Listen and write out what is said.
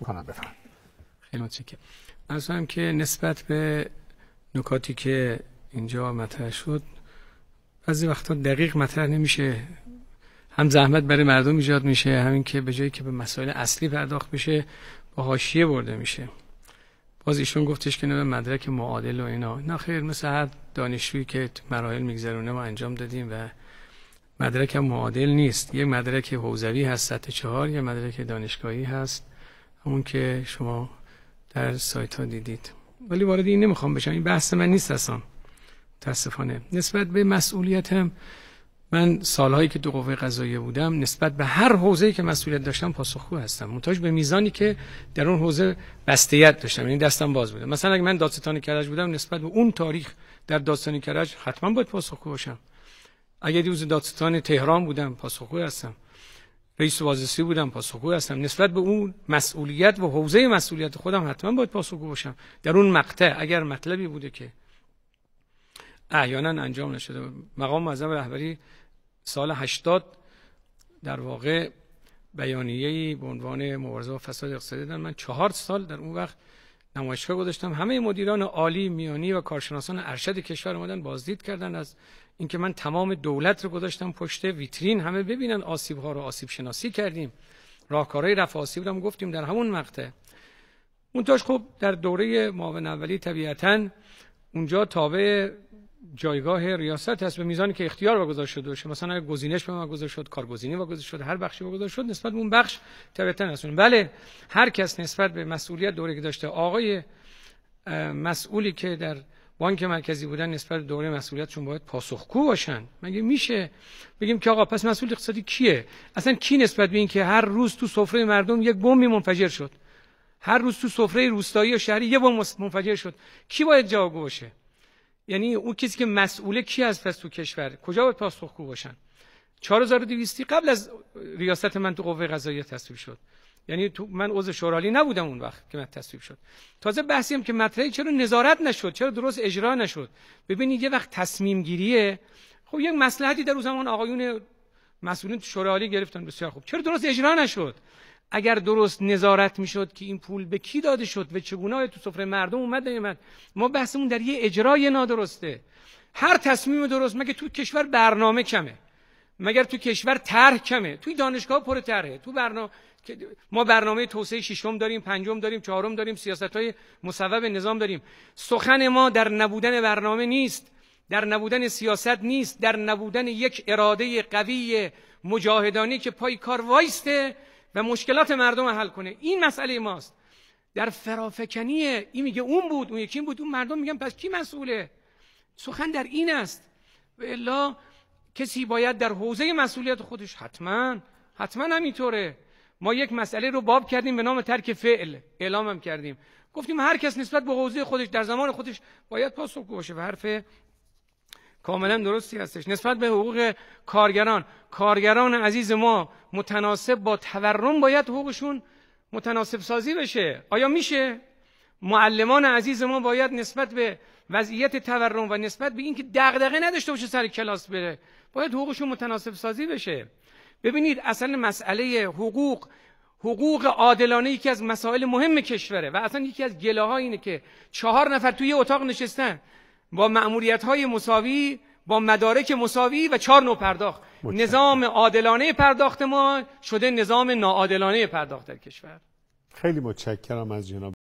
میکنم بفهم خیلی متشکرم از هم که نسبت به نکاتی که اینجا مطرح شد بعضی وقتا دقیق مطرح نمیشه هم زحمت برای مردم ایجاد میشه همین که به جایی که به مسائل اصلی پرداخت بشه با حاشیه برده میشه باز ایشون گفتش که نه مدرک معادل و اینا نه خیر مثل هر دانشجویی که مراحل میگذرونه ما انجام دادیم و مدرک معادل نیست یه مدرک حوزوی هست سطح چهار یه مدرک دانشگاهی هست همون که شما در سایت ها دیدید ولی وارد این نمیخوام بشم این بحث من نیست اصلا متاسفانه نسبت به مسئولیتم من سالهایی که دو قوه قضاییه بودم نسبت به هر حوزه‌ای که مسئولیت داشتم پاسخگو هستم منتهی به میزانی که در اون حوزه بستیت داشتم یعنی دستم باز بوده مثلا اگه من دادستان کرج بودم نسبت به اون تاریخ در دادستان کرج حتما باید پاسخگو باشم اگه دیوز دادستان تهران بودم پاسخگو هستم رئیس بازرسی بودم پاسخگو هستم نسبت به اون مسئولیت و حوزه مسئولیت خودم حتما باید پاسخگو باشم در اون مقطع اگر مطلبی بوده که احیانا انجام نشده مقام معظم رهبری سال 80 در واقع ای به عنوان مبارزه با فساد اقتصادی دادن من چهار سال در اون وقت نمایشگاه گذاشتم همه مدیران عالی میانی و کارشناسان ارشد کشور اومدن بازدید کردن از اینکه من تمام دولت رو گذاشتم پشت ویترین همه ببینن آسیب ها رو آسیب شناسی کردیم راهکارهای رفع آسیب رو هم گفتیم در همون مقطع اونتاش خب در دوره معاون اولی طبیعتا اونجا تابع جایگاه ریاست هست به میزانی که اختیار واگذار شده باشه مثلا گزینش به ما گذاشته شد کارگزینی واگذار شد هر بخشی واگذار شد نسبت به اون بخش طبیعتا هستون بله هر کس نسبت به مسئولیت دوره که داشته آقای مسئولی که در بانک مرکزی بودن نسبت دوره مسئولیتشون باید پاسخگو باشن مگه میشه بگیم که آقا پس مسئول اقتصادی کیه اصلا کی نسبت به این که هر روز تو سفره مردم یک بمب منفجر شد هر روز تو سفره روستایی و شهری یه بمب منفجر شد کی باید جوابگو باشه یعنی اون کسی که مسئول کی از پس تو کشور کجا باید پاسخگو باشن 4200 قبل از ریاست من تو قوه قضاییه تصویب شد یعنی تو من عضو شورالی نبودم اون وقت که من تصویب شد تازه بحثیم که مطرحی چرا نظارت نشد چرا درست اجرا نشد ببینید یه وقت تصمیم گیریه خب یک مسلحتی در اون زمان آقایون مسئولین شورالی گرفتن بسیار خوب چرا درست اجرا نشد اگر درست نظارت میشد که این پول به کی داده شد و چگونه تو سفره مردم اومد نیامد ما بحثمون در یه اجرای نادرسته هر تصمیم درست مگه تو کشور برنامه کمه مگر تو کشور طرح کمه توی دانشگاه پر طرحه تو برنامه ما برنامه توسعه ششم داریم پنجم داریم چهارم داریم سیاست های مصوب نظام داریم سخن ما در نبودن برنامه نیست در نبودن سیاست نیست در نبودن یک اراده قوی مجاهدانی که پای کار وایسته و مشکلات مردم حل کنه این مسئله ماست در فرافکنی این میگه اون بود اون یکی بود اون مردم میگن پس کی مسئوله سخن در این است و الا کسی باید در حوزه مسئولیت خودش حتما حتما همینطوره ما یک مسئله رو باب کردیم به نام ترک فعل اعلامم کردیم گفتیم هر کس نسبت به حوزه خودش در زمان خودش باید پاسخگو باشه و حرف کاملا درستی هستش نسبت به حقوق کارگران کارگران عزیز ما متناسب با تورم باید حقوقشون متناسب سازی بشه آیا میشه معلمان عزیز ما باید نسبت به وضعیت تورم و نسبت به اینکه دغدغه نداشته باشه سر کلاس بره باید حقوقشون متناسب سازی بشه ببینید اصلا مسئله حقوق حقوق عادلانه یکی از مسائل مهم کشوره و اصلا یکی از گله ها اینه که چهار نفر توی اتاق نشستن با معمولیت های مساوی با مدارک مساوی و چهار نوع پرداخت نظام عادلانه پرداخت ما شده نظام ناعادلانه پرداخت در کشور خیلی متشکرم از جناب